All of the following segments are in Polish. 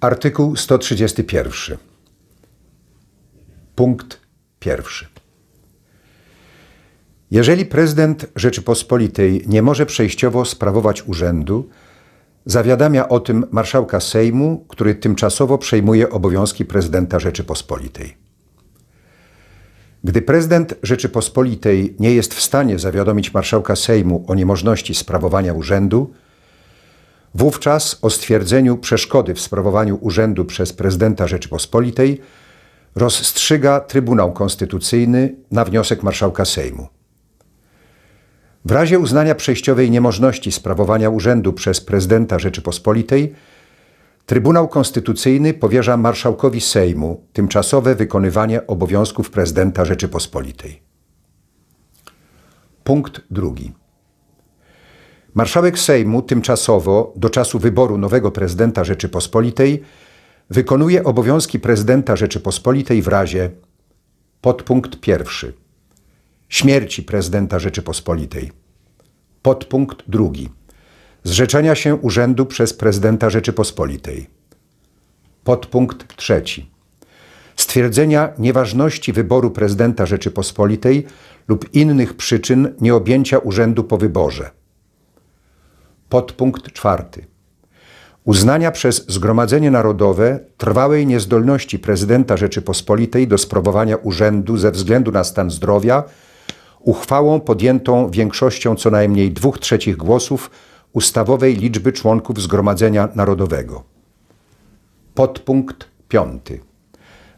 Artykuł 131. Punkt pierwszy. Jeżeli prezydent Rzeczypospolitej nie może przejściowo sprawować urzędu, zawiadamia o tym marszałka Sejmu, który tymczasowo przejmuje obowiązki prezydenta Rzeczypospolitej. Gdy prezydent Rzeczypospolitej nie jest w stanie zawiadomić marszałka Sejmu o niemożności sprawowania urzędu, Wówczas o stwierdzeniu przeszkody w sprawowaniu urzędu przez prezydenta Rzeczypospolitej rozstrzyga Trybunał Konstytucyjny na wniosek marszałka Sejmu. W razie uznania przejściowej niemożności sprawowania urzędu przez prezydenta Rzeczypospolitej, Trybunał Konstytucyjny powierza marszałkowi Sejmu tymczasowe wykonywanie obowiązków prezydenta Rzeczypospolitej. Punkt drugi. Marszałek Sejmu tymczasowo, do czasu wyboru nowego prezydenta Rzeczypospolitej, wykonuje obowiązki prezydenta Rzeczypospolitej w razie podpunkt pierwszy śmierci prezydenta Rzeczypospolitej. Podpunkt drugi zrzeczenia się urzędu przez prezydenta Rzeczypospolitej. Podpunkt trzeci stwierdzenia nieważności wyboru prezydenta Rzeczypospolitej lub innych przyczyn nieobjęcia urzędu po wyborze. Podpunkt czwarty. Uznania przez Zgromadzenie Narodowe trwałej niezdolności prezydenta Rzeczypospolitej do sprawowania urzędu ze względu na stan zdrowia uchwałą podjętą większością co najmniej dwóch trzecich głosów ustawowej liczby członków Zgromadzenia Narodowego. Podpunkt piąty.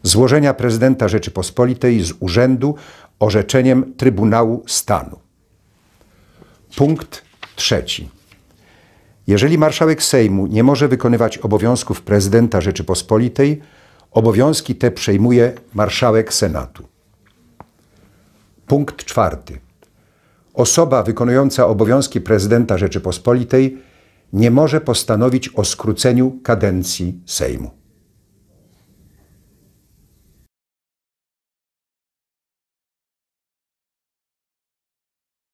Złożenia prezydenta Rzeczypospolitej z urzędu orzeczeniem Trybunału Stanu. Punkt trzeci. Jeżeli marszałek Sejmu nie może wykonywać obowiązków prezydenta Rzeczypospolitej, obowiązki te przejmuje marszałek Senatu. Punkt czwarty. Osoba wykonująca obowiązki prezydenta Rzeczypospolitej nie może postanowić o skróceniu kadencji Sejmu.